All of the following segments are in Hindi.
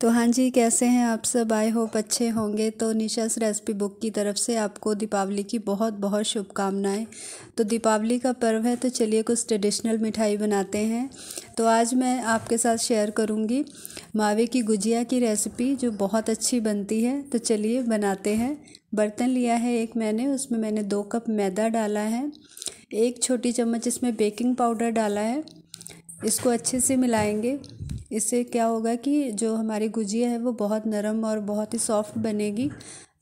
तो हाँ जी कैसे हैं आप सब आई होप अच्छे होंगे तो निशास रेसिपी बुक की तरफ से आपको दीपावली की बहुत बहुत शुभकामनाएं तो दीपावली का पर्व है तो चलिए कुछ ट्रेडिशनल मिठाई बनाते हैं तो आज मैं आपके साथ शेयर करूंगी मावे की गुजिया की रेसिपी जो बहुत अच्छी बनती है तो चलिए बनाते हैं बर्तन लिया है एक मैंने उसमें मैंने दो कप मैदा डाला है एक छोटी चम्मच इसमें बेकिंग पाउडर डाला है इसको अच्छे से मिलाएंगे इससे क्या होगा कि जो हमारी गुजिया है वो बहुत नरम और बहुत ही सॉफ्ट बनेगी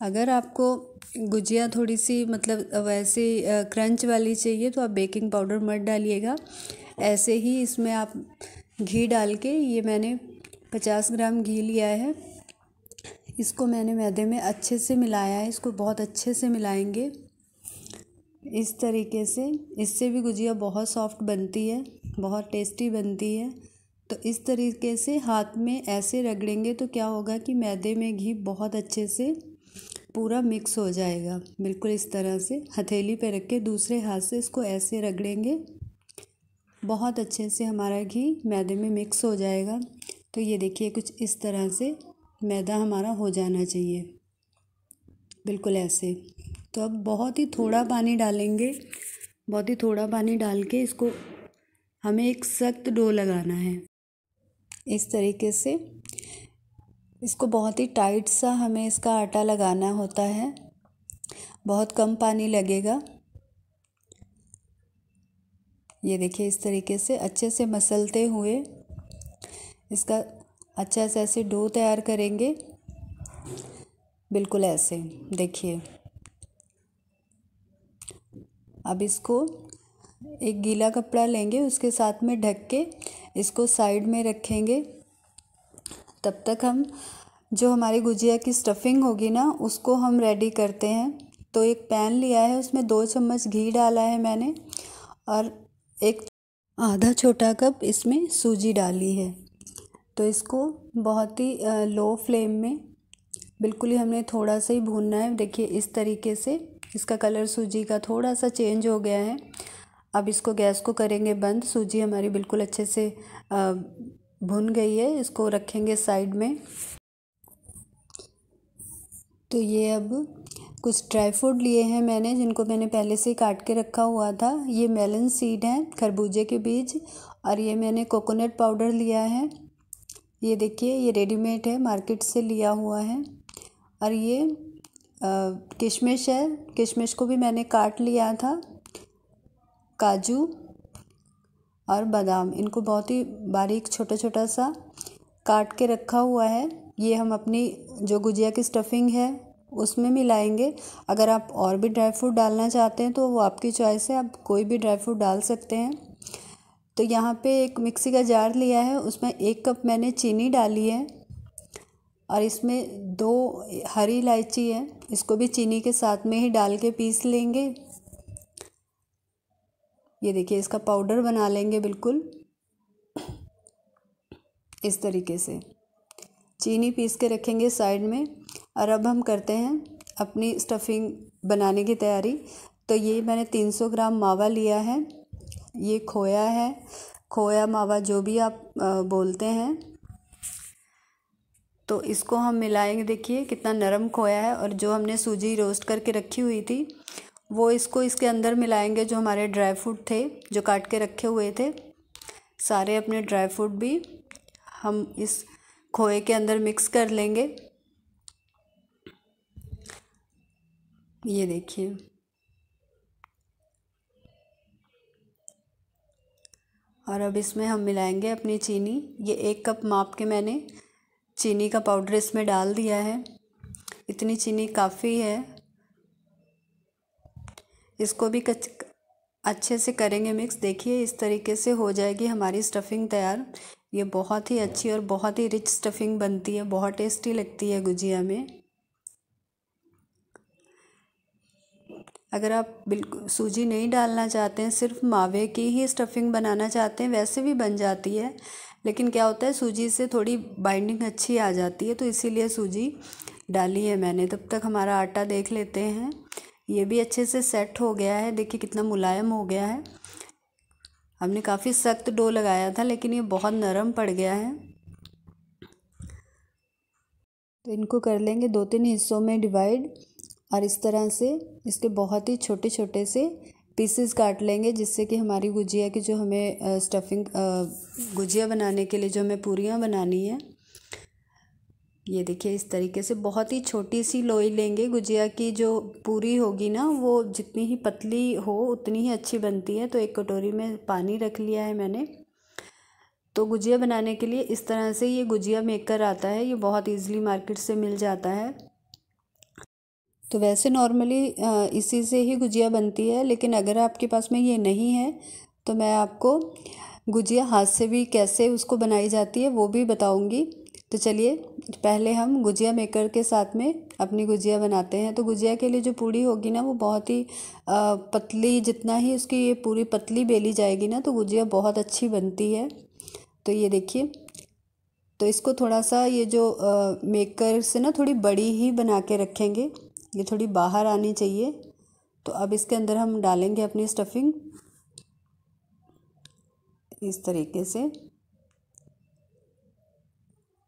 अगर आपको गुजिया थोड़ी सी मतलब वैसे क्रंच वाली चाहिए तो आप बेकिंग पाउडर मत डालिएगा ऐसे ही इसमें आप घी डाल के ये मैंने पचास ग्राम घी लिया है इसको मैंने मैदे में अच्छे से मिलाया है इसको बहुत अच्छे से मिलाएंगे इस तरीके से इससे भी गुजिया बहुत सॉफ्ट बनती है बहुत टेस्टी बनती है तो इस तरीके से हाथ में ऐसे रगड़ेंगे तो क्या होगा कि मैदे में घी बहुत अच्छे से पूरा मिक्स हो जाएगा बिल्कुल इस तरह से हथेली पर रख के दूसरे हाथ से इसको ऐसे रगड़ेंगे बहुत अच्छे से हमारा घी मैदे में मिक्स हो जाएगा तो ये देखिए कुछ इस तरह से मैदा हमारा हो जाना चाहिए बिल्कुल ऐसे तो अब बहुत ही थोड़ा पानी डालेंगे बहुत ही थोड़ा पानी डाल के इसको हमें एक सख्त डो लगाना है इस तरीके से इसको बहुत ही टाइट सा हमें इसका आटा लगाना होता है बहुत कम पानी लगेगा ये देखिए इस तरीके से अच्छे से मसलते हुए इसका अच्छा से ऐसे डो तैयार करेंगे बिल्कुल ऐसे देखिए अब इसको एक गीला कपड़ा लेंगे उसके साथ में ढक के इसको साइड में रखेंगे तब तक हम जो हमारी गुजिया की स्टफिंग होगी ना उसको हम रेडी करते हैं तो एक पैन लिया है उसमें दो चम्मच घी डाला है मैंने और एक आधा छोटा कप इसमें सूजी डाली है तो इसको बहुत ही लो फ्लेम में बिल्कुल ही हमने थोड़ा सा ही भूनना है देखिए इस तरीके से इसका कलर सूजी का थोड़ा सा चेंज हो गया है अब इसको गैस को करेंगे बंद सूजी हमारी बिल्कुल अच्छे से भुन गई है इसको रखेंगे साइड में तो ये अब कुछ ड्राई फ्रूट लिए हैं मैंने जिनको मैंने पहले से ही काट के रखा हुआ था ये मेलन सीड हैं खरबूजे के बीज और ये मैंने कोकोनट पाउडर लिया है ये देखिए ये रेडीमेड है मार्केट से लिया हुआ है और ये किशमिश है किशमिश को भी मैंने काट लिया था काजू और बादाम इनको बहुत ही बारीक छोटा छोटा सा काट के रखा हुआ है ये हम अपनी जो गुजिया की स्टफिंग है उसमें मिलाएंगे अगर आप और भी ड्राई फ्रूट डालना चाहते हैं तो वो आपकी चॉइस है आप कोई भी ड्राई फ्रूट डाल सकते हैं तो यहाँ पे एक मिक्सी का जार लिया है उसमें एक कप मैंने चीनी डाली है और इसमें दो हरी इलायची है इसको भी चीनी के साथ में ही डाल के पीस लेंगे ये देखिए इसका पाउडर बना लेंगे बिल्कुल इस तरीके से चीनी पीस के रखेंगे साइड में और अब हम करते हैं अपनी स्टफिंग बनाने की तैयारी तो ये मैंने 300 ग्राम मावा लिया है ये खोया है खोया मावा जो भी आप बोलते हैं तो इसको हम मिलाएंगे देखिए कितना नरम खोया है और जो हमने सूजी रोस्ट करके रखी हुई थी वो इसको इसके अंदर मिलाएंगे जो हमारे ड्राई फ्रूट थे जो काट के रखे हुए थे सारे अपने ड्राई फ्रूट भी हम इस खोए के अंदर मिक्स कर लेंगे ये देखिए और अब इसमें हम मिलाएंगे अपनी चीनी ये एक कप माप के मैंने चीनी का पाउडर इसमें डाल दिया है इतनी चीनी काफ़ी है इसको भी कच अच्छे से करेंगे मिक्स देखिए इस तरीके से हो जाएगी हमारी स्टफ़िंग तैयार ये बहुत ही अच्छी और बहुत ही रिच स्टफ़िंग बनती है बहुत टेस्टी लगती है गुजिया में अगर आप बिल्कुल सूजी नहीं डालना चाहते हैं सिर्फ मावे की ही स्टफ़िंग बनाना चाहते हैं वैसे भी बन जाती है लेकिन क्या होता है सूजी से थोड़ी बाइंडिंग अच्छी आ जाती है तो इसीलिए सूजी डाली है मैंने तब तक हमारा आटा देख लेते हैं ये भी अच्छे से सेट हो गया है देखिए कितना मुलायम हो गया है हमने काफ़ी सख्त डो लगाया था लेकिन ये बहुत नरम पड़ गया है तो इनको कर लेंगे दो तीन हिस्सों में डिवाइड और इस तरह से इसके बहुत ही छोटे छोटे से पीसेस काट लेंगे जिससे कि हमारी गुजिया की जो हमें स्टफिंग गुजिया बनाने के लिए जो हमें पूरियाँ बनानी है ये देखिए इस तरीके से बहुत ही छोटी सी लोई लेंगे गुजिया की जो पूरी होगी ना वो जितनी ही पतली हो उतनी ही अच्छी बनती है तो एक कटोरी में पानी रख लिया है मैंने तो गुजिया बनाने के लिए इस तरह से ये गुजिया मेकर आता है ये बहुत ईजिली मार्केट से मिल जाता है तो वैसे नॉर्मली इसी से ही गुजिया बनती है लेकिन अगर आपके पास में ये नहीं है तो मैं आपको गुजिया हाथ से भी कैसे उसको बनाई जाती है वो भी बताऊँगी तो चलिए पहले हम गुजिया मेकर के साथ में अपनी गुजिया बनाते हैं तो गुजिया के लिए जो पूड़ी होगी ना वो बहुत ही पतली जितना ही उसकी ये पूरी पतली बेली जाएगी ना तो गुजिया बहुत अच्छी बनती है तो ये देखिए तो इसको थोड़ा सा ये जो आ, मेकर से ना थोड़ी बड़ी ही बना के रखेंगे ये थोड़ी बाहर आनी चाहिए तो अब इसके अंदर हम डालेंगे अपनी स्टफिंग इस तरीके से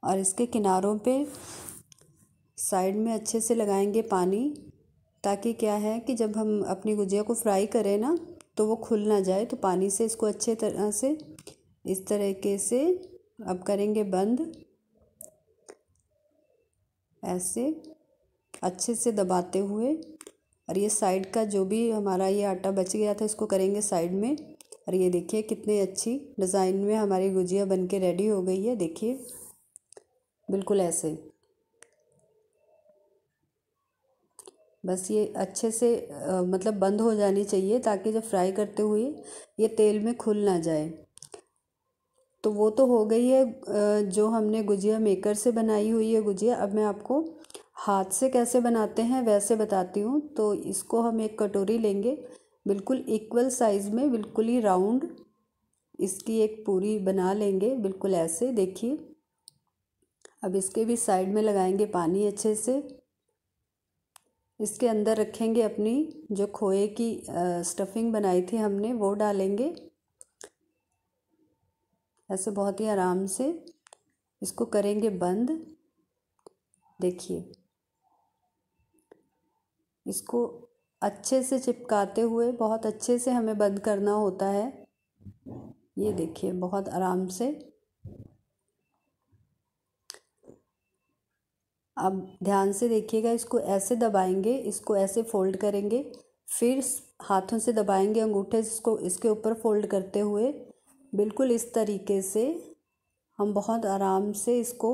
और इसके किनारों पे साइड में अच्छे से लगाएंगे पानी ताकि क्या है कि जब हम अपनी गुजिया को फ्राई करें ना तो वो खुल ना जाए तो पानी से इसको अच्छे तरह से इस तरीके से अब करेंगे बंद ऐसे अच्छे से दबाते हुए और ये साइड का जो भी हमारा ये आटा बच गया था इसको करेंगे साइड में और ये देखिए कितनी अच्छी डिज़ाइन में हमारी गुजिया बन के रेडी हो गई है देखिए बिल्कुल ऐसे बस ये अच्छे से आ, मतलब बंद हो जानी चाहिए ताकि जब फ्राई करते हुए ये तेल में खुल ना जाए तो वो तो हो गई है जो हमने गुजिया मेकर से बनाई हुई है गुजिया अब मैं आपको हाथ से कैसे बनाते हैं वैसे बताती हूँ तो इसको हम एक कटोरी लेंगे बिल्कुल इक्वल साइज़ में बिल्कुल ही राउंड इसकी एक पूरी बना लेंगे बिल्कुल ऐसे देखिए अब इसके भी साइड में लगाएंगे पानी अच्छे से इसके अंदर रखेंगे अपनी जो खोए की स्टफिंग बनाई थी हमने वो डालेंगे ऐसे बहुत ही आराम से इसको करेंगे बंद देखिए इसको अच्छे से चिपकाते हुए बहुत अच्छे से हमें बंद करना होता है ये देखिए बहुत आराम से अब ध्यान से देखिएगा इसको ऐसे दबाएंगे इसको ऐसे फोल्ड करेंगे फिर हाथों से दबाएंगे अंगूठे इसको इसके ऊपर फोल्ड करते हुए बिल्कुल इस तरीके से हम बहुत आराम से इसको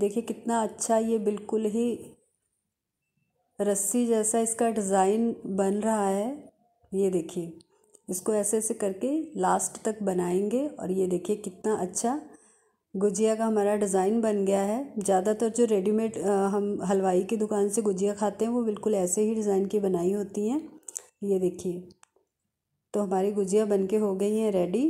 देखिए कितना अच्छा ये बिल्कुल ही रस्सी जैसा इसका डिज़ाइन बन रहा है ये देखिए इसको ऐसे ऐसे करके लास्ट तक बनाएंगे और ये देखिए कितना अच्छा गुजिया का हमारा डिज़ाइन बन गया है ज़्यादातर जो रेडीमेड हम हलवाई की दुकान से गुजिया खाते हैं वो बिल्कुल ऐसे ही डिज़ाइन की बनाई होती हैं ये देखिए तो हमारी गुजिया बन के हो गई हैं रेडी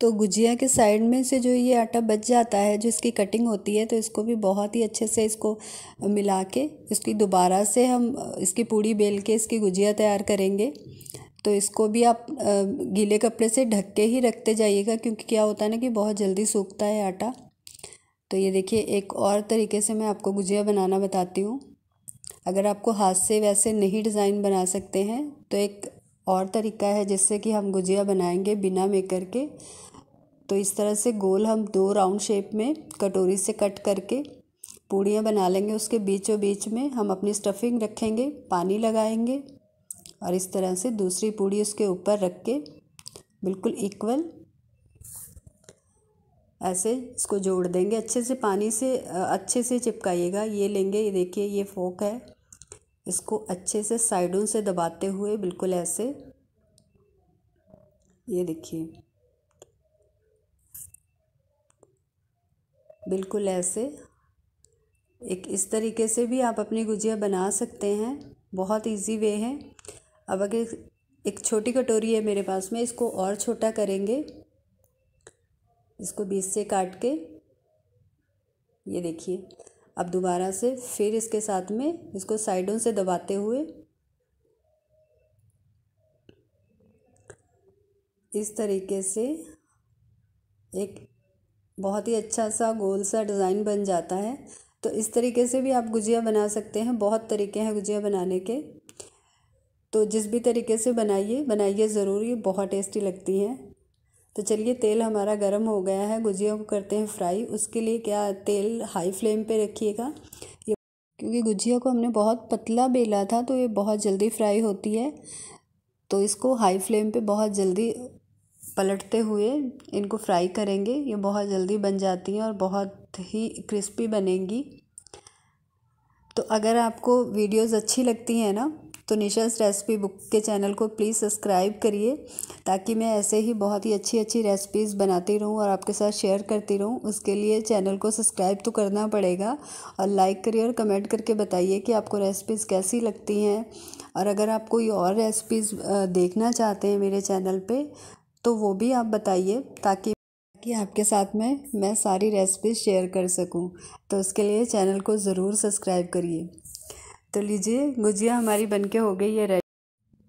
तो गुजिया के साइड में से जो ये आटा बच जाता है जो इसकी कटिंग होती है तो इसको भी बहुत ही अच्छे से इसको मिला के इसकी दोबारा से हम इसकी पूड़ी बेल के इसकी गुजिया तैयार करेंगे तो इसको भी आप गीले कपड़े से ढक के ही रखते जाइएगा क्योंकि क्या होता है ना कि बहुत जल्दी सूखता है आटा तो ये देखिए एक और तरीके से मैं आपको गुजिया बनाना बताती हूँ अगर आपको हाथ से वैसे नहीं डिज़ाइन बना सकते हैं तो एक और तरीका है जिससे कि हम गुजिया बनाएंगे बिना मेकर के तो इस तरह से गोल हम दो राउंड शेप में कटोरी से कट करके पूड़ियाँ बना लेंगे उसके बीचों बीच में हम अपनी स्टफिंग रखेंगे पानी लगाएंगे और इस तरह से दूसरी पूड़ी उसके ऊपर रख के बिल्कुल इक्वल ऐसे इसको जोड़ देंगे अच्छे से पानी से अच्छे से चिपकाइएगा ये लेंगे ये देखिए ये फोक है इसको अच्छे से साइडों से दबाते हुए बिल्कुल ऐसे ये देखिए बिल्कुल ऐसे एक इस तरीके से भी आप अपनी गुजिया बना सकते हैं बहुत इजी वे है अब अगर एक छोटी कटोरी है मेरे पास में इसको और छोटा करेंगे इसको बीच से काट के ये देखिए अब दोबारा से फिर इसके साथ में इसको साइडों से दबाते हुए इस तरीके से एक बहुत ही अच्छा सा गोल सा डिज़ाइन बन जाता है तो इस तरीके से भी आप गुजिया बना सकते हैं बहुत तरीके हैं गुजिया बनाने के तो जिस भी तरीके से बनाइए बनाइए ज़रूर ये बहुत टेस्टी लगती हैं तो चलिए तेल हमारा गर्म हो गया है गुजिया को करते हैं फ्राई उसके लिए क्या तेल हाई फ्लेम पे रखिएगा ये क्योंकि गुजिया को हमने बहुत पतला बेला था तो ये बहुत जल्दी फ्राई होती है तो इसको हाई फ्लेम पे बहुत जल्दी पलटते हुए इनको फ्राई करेंगे ये बहुत जल्दी बन जाती हैं और बहुत ही क्रिस्पी बनेंगी तो अगर आपको वीडियोस अच्छी लगती हैं ना तो निशंस रेसिपी बुक के चैनल को प्लीज़ सब्सक्राइब करिए ताकि मैं ऐसे ही बहुत ही अच्छी अच्छी रेसिपीज़ बनाती रहूँ और आपके साथ शेयर करती रहूँ उसके लिए चैनल को सब्सक्राइब तो करना पड़ेगा और लाइक करिए और कमेंट करके बताइए कि आपको रेसिपीज़ कैसी लगती हैं और अगर आप कोई और रेसिपीज़ देखना चाहते हैं मेरे चैनल पर तो वो भी आप बताइए ताकि कि आपके साथ में मैं सारी रेसिपीज़ शेयर कर सकूं तो उसके लिए चैनल को ज़रूर सब्सक्राइब करिए तो लीजिए गुजिया हमारी बन के हो गई है रेडी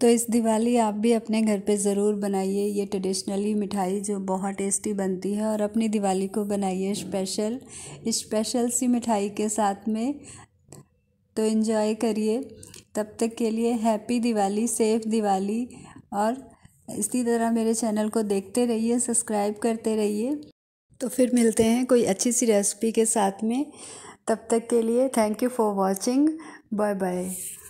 तो इस दिवाली आप भी अपने घर पे ज़रूर बनाइए ये ट्रेडिशनली मिठाई जो बहुत टेस्टी बनती है और अपनी दिवाली को बनाइए स्पेशल स्पेशल सी मिठाई के साथ में तो इन्जॉय करिए तब तक के लिए हैप्पी दिवाली सेफ दिवाली और इसी तरह मेरे चैनल को देखते रहिए सब्सक्राइब करते रहिए तो फिर मिलते हैं कोई अच्छी सी रेसिपी के साथ में तब तक के लिए thank you for watching Bye bye.